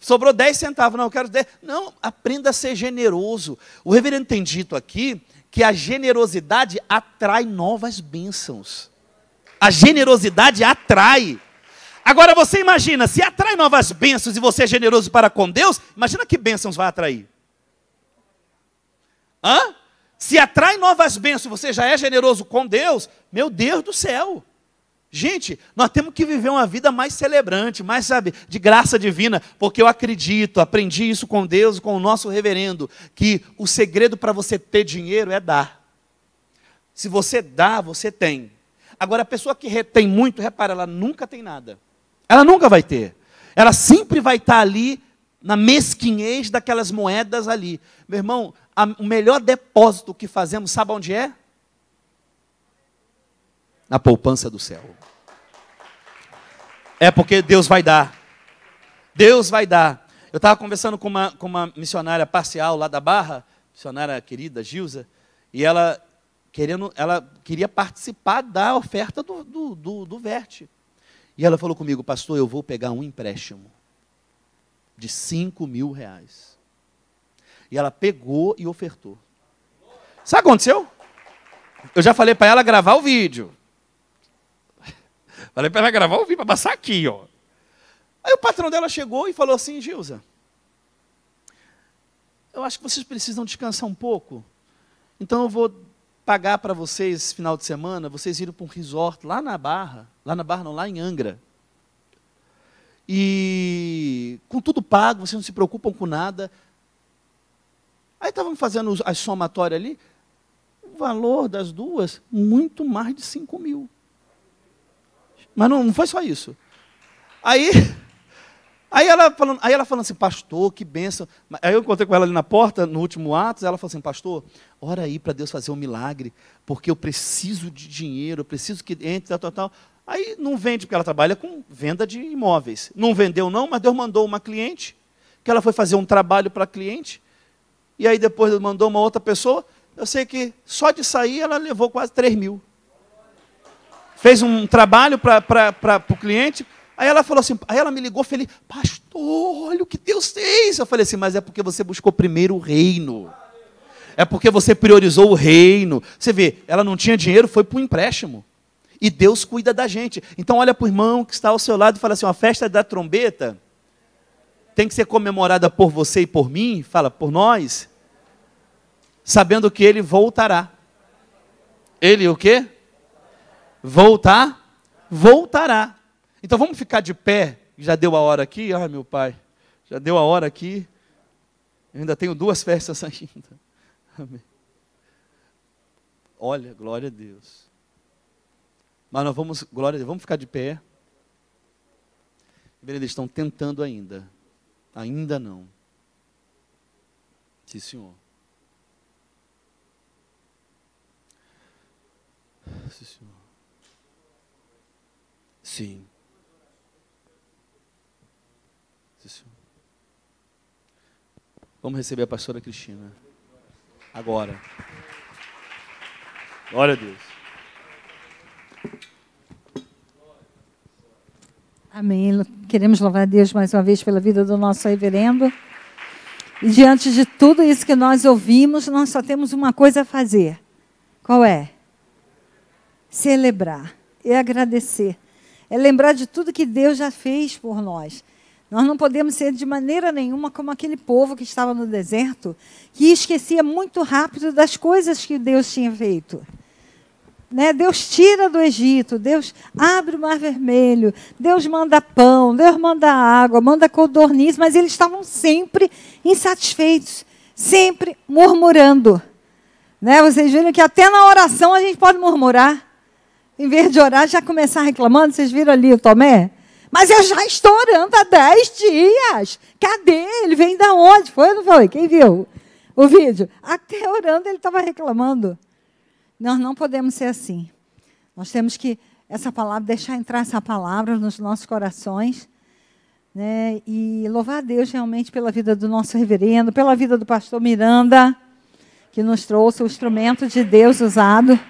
sobrou 10 centavos, não, eu quero 10. Não, aprenda a ser generoso. O reverendo tem dito aqui que a generosidade atrai novas bênçãos. A generosidade atrai. Agora você imagina, se atrai novas bênçãos e você é generoso para com Deus, imagina que bênçãos vai atrair. Hã? Se atrai novas bênçãos e você já é generoso com Deus, meu Deus do céu. Gente, nós temos que viver uma vida mais celebrante, mais, sabe, de graça divina, porque eu acredito, aprendi isso com Deus, com o nosso reverendo, que o segredo para você ter dinheiro é dar. Se você dá, você tem. Agora, a pessoa que retém muito, repara, ela nunca tem nada. Ela nunca vai ter. Ela sempre vai estar tá ali na mesquinhez daquelas moedas ali. Meu irmão, a, o melhor depósito que fazemos, sabe onde é? na poupança do céu. É porque Deus vai dar. Deus vai dar. Eu estava conversando com uma, com uma missionária parcial lá da Barra, missionária querida, Gilza, e ela querendo, ela queria participar da oferta do, do, do, do Verte. E ela falou comigo, pastor, eu vou pegar um empréstimo de 5 mil reais. E ela pegou e ofertou. Sabe o que aconteceu? Eu já falei para ela gravar o vídeo. Falei para ela gravar o vídeo, para passar aqui, ó. Aí o patrão dela chegou e falou assim, Gilza, eu acho que vocês precisam descansar um pouco. Então eu vou pagar para vocês final de semana, vocês irem para um resort lá na Barra, lá na Barra não, lá em Angra. E com tudo pago, vocês não se preocupam com nada. Aí estavam fazendo as somatórias ali, o valor das duas, muito mais de 5 mil. Mas não, não foi só isso. Aí, aí, ela falando, aí ela falando assim, pastor, que benção. Aí eu encontrei com ela ali na porta, no último ato, ela falou assim, pastor, ora aí para Deus fazer um milagre, porque eu preciso de dinheiro, eu preciso que entre, tal, tal, tal. Aí não vende, porque ela trabalha com venda de imóveis. Não vendeu não, mas Deus mandou uma cliente, que ela foi fazer um trabalho para a cliente, e aí depois mandou uma outra pessoa. Eu sei que só de sair ela levou quase 3 mil fez um trabalho para o cliente. Aí ela falou assim, aí ela me ligou feliz, pastor, olha o que Deus fez. Eu falei assim, mas é porque você buscou primeiro o reino. É porque você priorizou o reino. Você vê, ela não tinha dinheiro, foi para o empréstimo. E Deus cuida da gente. Então olha para o irmão que está ao seu lado e fala assim, a festa da trombeta tem que ser comemorada por você e por mim, fala, por nós, sabendo que ele voltará. Ele o quê? voltar, voltará. Então vamos ficar de pé, já deu a hora aqui, ai ah, meu pai, já deu a hora aqui, eu ainda tenho duas festas ainda. Amém. Olha, glória a Deus. Mas nós vamos, glória a Deus, vamos ficar de pé. Eles estão tentando ainda. Ainda não. Sim, senhor. Sim, senhor. Sim. Vamos receber a pastora Cristina. Agora. Glória a Deus. Amém. Queremos louvar a Deus mais uma vez pela vida do nosso reverendo. E diante de tudo isso que nós ouvimos, nós só temos uma coisa a fazer. Qual é? Celebrar e agradecer é lembrar de tudo que Deus já fez por nós. Nós não podemos ser de maneira nenhuma como aquele povo que estava no deserto, que esquecia muito rápido das coisas que Deus tinha feito. Né? Deus tira do Egito, Deus abre o mar vermelho, Deus manda pão, Deus manda água, manda codorniz, mas eles estavam sempre insatisfeitos, sempre murmurando. Né? Vocês viram que até na oração a gente pode murmurar em vez de orar, já começar reclamando. Vocês viram ali o Tomé? Mas eu já estou orando há dez dias. Cadê? Ele vem da onde? Foi ou não foi? Quem viu o vídeo? Até orando ele estava reclamando. Nós não podemos ser assim. Nós temos que essa palavra, deixar entrar essa palavra nos nossos corações. Né? E louvar a Deus realmente pela vida do nosso reverendo, pela vida do pastor Miranda, que nos trouxe o instrumento de Deus usado.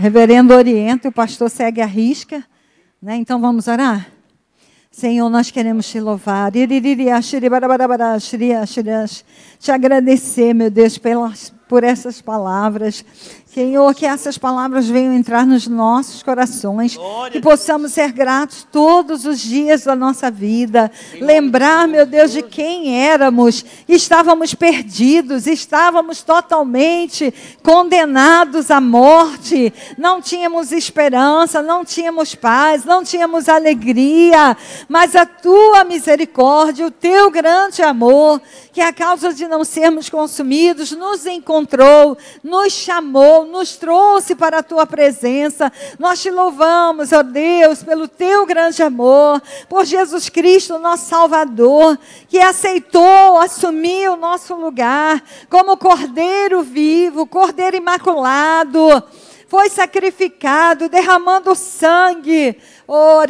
Reverendo orienta e o pastor segue a risca. Né? Então vamos orar? Senhor, nós queremos te louvar. Te agradecer, meu Deus, pelas, por essas palavras Senhor, que essas palavras venham entrar nos nossos corações, Glória que possamos ser gratos todos os dias da nossa vida, Senhor, lembrar, meu Deus, de quem éramos, estávamos perdidos, estávamos totalmente condenados à morte, não tínhamos esperança, não tínhamos paz, não tínhamos alegria, mas a tua misericórdia, o teu grande amor, que a causa de não sermos consumidos, nos encontrou, nos chamou, nos trouxe para a tua presença. Nós te louvamos, ó Deus, pelo teu grande amor, por Jesus Cristo, nosso Salvador, que aceitou, assumiu o nosso lugar como Cordeiro vivo, Cordeiro imaculado foi sacrificado, derramando sangue, oh,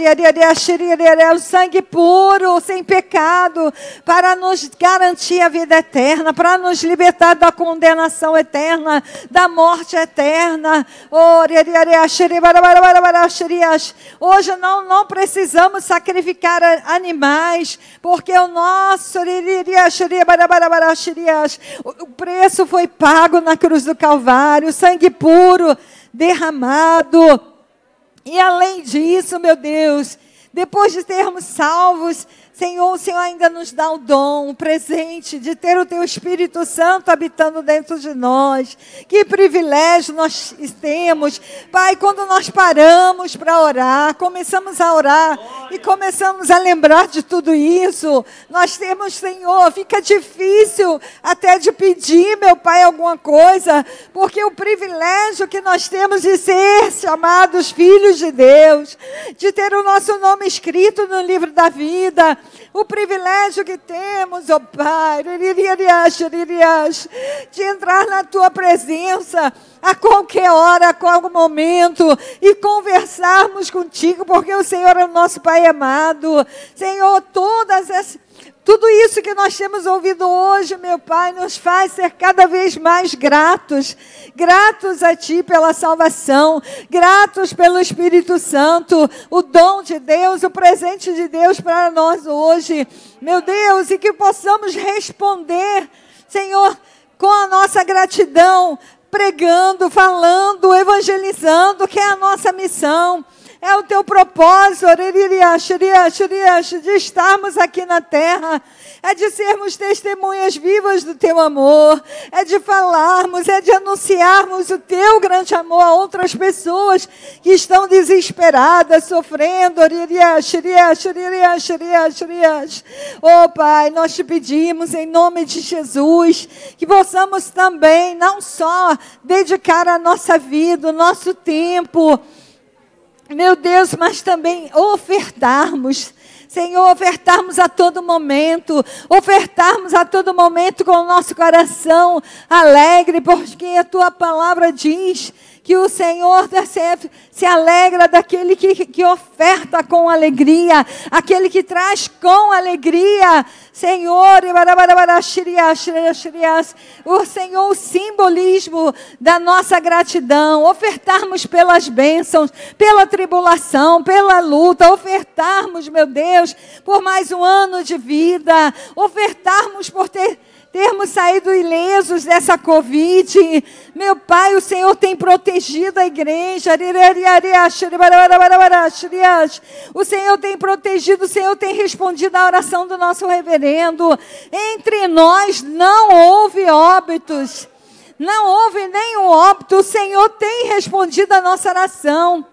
o sangue puro, sem pecado, para nos garantir a vida eterna, para nos libertar da condenação eterna, da morte eterna. Hoje não, não precisamos sacrificar animais, porque o nosso o preço foi pago na cruz do Calvário, sangue puro derramado. E além disso, meu Deus, depois de termos salvos Senhor, o Senhor ainda nos dá o dom, o presente de ter o Teu Espírito Santo habitando dentro de nós. Que privilégio nós temos. Pai, quando nós paramos para orar, começamos a orar e começamos a lembrar de tudo isso, nós temos, Senhor, fica difícil até de pedir, meu Pai, alguma coisa, porque o privilégio que nós temos de ser chamados filhos de Deus, de ter o nosso nome escrito no livro da vida, o privilégio que temos, ó oh Pai, de entrar na tua presença a qualquer hora, a qualquer momento e conversarmos contigo, porque o Senhor é o nosso Pai amado. Senhor, todas essas. Tudo isso que nós temos ouvido hoje, meu Pai, nos faz ser cada vez mais gratos. Gratos a Ti pela salvação, gratos pelo Espírito Santo, o dom de Deus, o presente de Deus para nós hoje. Meu Deus, e que possamos responder, Senhor, com a nossa gratidão, pregando, falando, evangelizando, que é a nossa missão. É o teu propósito de estarmos aqui na terra. É de sermos testemunhas vivas do teu amor. É de falarmos, é de anunciarmos o teu grande amor a outras pessoas que estão desesperadas, sofrendo. Oh, Pai, nós te pedimos em nome de Jesus que possamos também não só dedicar a nossa vida, o nosso tempo, meu Deus, mas também ofertarmos. Senhor, ofertarmos a todo momento, ofertarmos a todo momento com o nosso coração alegre, porque a tua palavra diz que o Senhor se, se alegra daquele que, que oferta com alegria, aquele que traz com alegria. Senhor, o Senhor, o simbolismo da nossa gratidão, ofertarmos pelas bênçãos, pela tribulação, pela luta, ofertarmos, meu Deus, por mais um ano de vida, ofertarmos por ter termos saído ilesos dessa Covid. Meu Pai, o Senhor tem protegido a igreja. O Senhor tem protegido, o Senhor tem respondido à oração do nosso reverendo. Entre nós não houve óbitos. Não houve nenhum óbito. O Senhor tem respondido à nossa oração.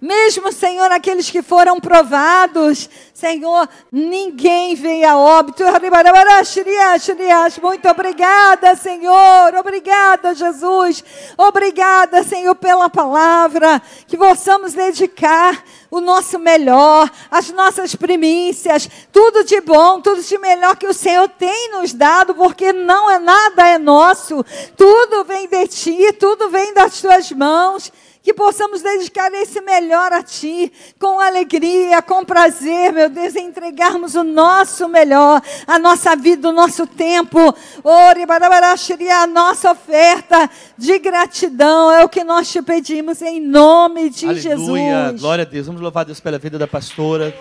Mesmo, Senhor, aqueles que foram provados, Senhor, ninguém veio a óbito. Muito obrigada, Senhor. Obrigada, Jesus. Obrigada, Senhor, pela palavra. Que possamos dedicar o nosso melhor, as nossas primícias, tudo de bom, tudo de melhor que o Senhor tem nos dado, porque não é nada é nosso. Tudo vem de ti, tudo vem das tuas mãos. Que possamos dedicar esse melhor a Ti, com alegria, com prazer, meu Deus, entregarmos o nosso melhor, a nossa vida, o nosso tempo. Ore, seria a nossa oferta de gratidão, é o que nós te pedimos em nome de Aleluia. Jesus. Aleluia, glória a Deus. Vamos louvar Deus pela vida da pastora.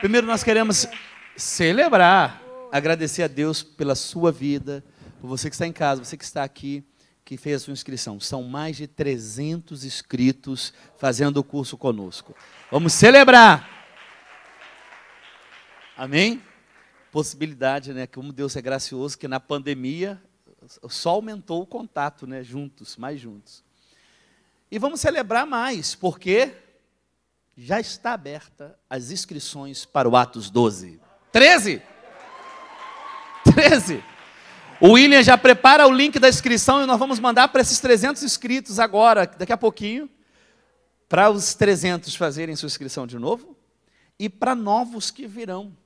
Primeiro nós queremos celebrar, agradecer a Deus pela sua vida, por você que está em casa, você que está aqui que fez a sua inscrição. São mais de 300 inscritos fazendo o curso conosco. Vamos celebrar! Amém? Possibilidade, né? Como Deus é gracioso, que na pandemia só aumentou o contato, né? Juntos, mais juntos. E vamos celebrar mais, porque já está aberta as inscrições para o Atos 12. 13! 13! O William já prepara o link da inscrição e nós vamos mandar para esses 300 inscritos agora, daqui a pouquinho, para os 300 fazerem sua inscrição de novo e para novos que virão.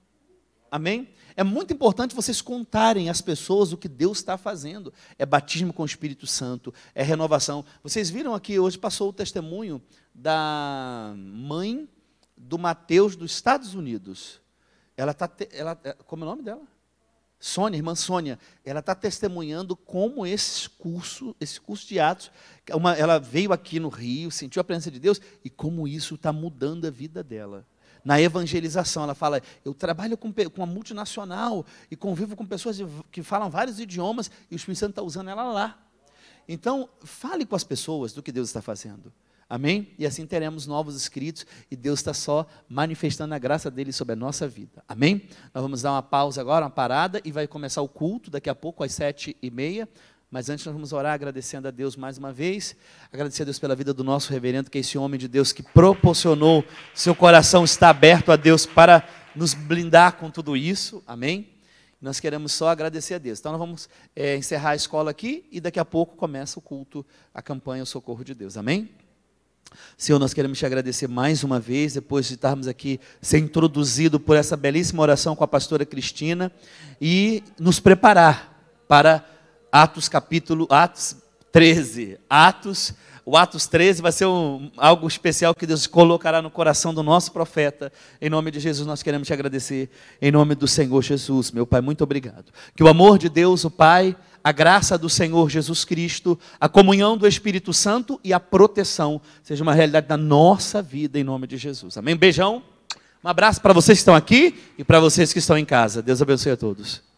Amém? É muito importante vocês contarem às pessoas o que Deus está fazendo. É batismo com o Espírito Santo, é renovação. Vocês viram aqui, hoje passou o testemunho da mãe do Mateus dos Estados Unidos. Ela está. Ela, é, como é o nome dela? Sônia, irmã Sônia, ela está testemunhando como esse curso, esse curso de Atos, uma, ela veio aqui no Rio, sentiu a presença de Deus e como isso está mudando a vida dela. Na evangelização, ela fala: eu trabalho com, com uma multinacional e convivo com pessoas que falam vários idiomas e o Espírito Santo está usando ela lá. Então, fale com as pessoas do que Deus está fazendo. Amém? E assim teremos novos escritos e Deus está só manifestando a graça dele sobre a nossa vida. Amém? Nós vamos dar uma pausa agora, uma parada e vai começar o culto daqui a pouco às sete e meia. Mas antes nós vamos orar agradecendo a Deus mais uma vez, agradecer a Deus pela vida do nosso reverendo, que é esse homem de Deus que proporcionou, seu coração está aberto a Deus para nos blindar com tudo isso, amém? Nós queremos só agradecer a Deus. Então nós vamos é, encerrar a escola aqui e daqui a pouco começa o culto, a campanha, o socorro de Deus, amém? Senhor, nós queremos te agradecer mais uma vez, depois de estarmos aqui ser introduzido por essa belíssima oração com a pastora Cristina e nos preparar para Atos capítulo Atos 13. Atos, o Atos 13 vai ser um, algo especial que Deus colocará no coração do nosso profeta. Em nome de Jesus, nós queremos te agradecer. Em nome do Senhor Jesus, meu Pai, muito obrigado. Que o amor de Deus, o Pai, a graça do Senhor Jesus Cristo, a comunhão do Espírito Santo e a proteção seja uma realidade da nossa vida em nome de Jesus. Amém? beijão, um abraço para vocês que estão aqui e para vocês que estão em casa. Deus abençoe a todos.